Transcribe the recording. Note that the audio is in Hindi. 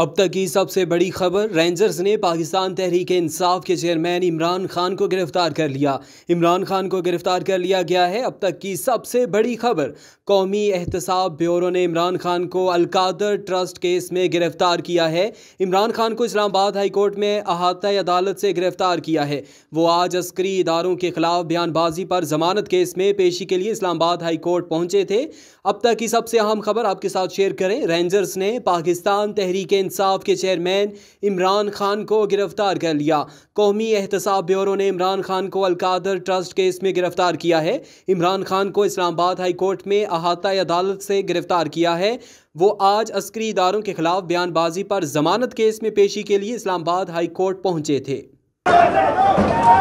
अब तक की सबसे बड़ी खबर रेंजर्स ने पाकिस्तान तहरीक इंसाफ के चेयरमैन इमरान खान को गिरफ्तार कर लिया इमरान खान को गिरफ्तार कर लिया गया है अब तक की सबसे बड़ी खबर कौमी एहतसाब ब्यूरो ने इमरान खान को अलकादर ट्रस्ट केस में गिरफ्तार किया है इमरान खान को इस्लामाबाद हाईकोर्ट में अहाता अदालत से गिरफ्तार किया है वो आज अस्करी इदारों के खिलाफ बयानबाजी पर जमानत केस में पेशी के लिए इस्लामाबाद हाईकोर्ट पहुंचे थे अब तक की सबसे अहम खबर आपके साथ शेयर करें रेंजर्स ने पाकिस्तान तहरीक इंसाफ के चेयरमैन इमरान खान को गिरफ्तार कर लिया कौमी एहतसाब ब्यूरो ने इमरान खान को अलकादर ट्रस्ट केस में गिरफ्तार किया है इमरान खान को इस्लामाबाद हाई कोर्ट में अहाता अदालत से गिरफ्तार किया है वो आज अस्करी इदारों के खिलाफ बयानबाजी पर जमानत केस में पेशी के लिए इस्लामाबाद हाई कोर्ट पहुंचे थे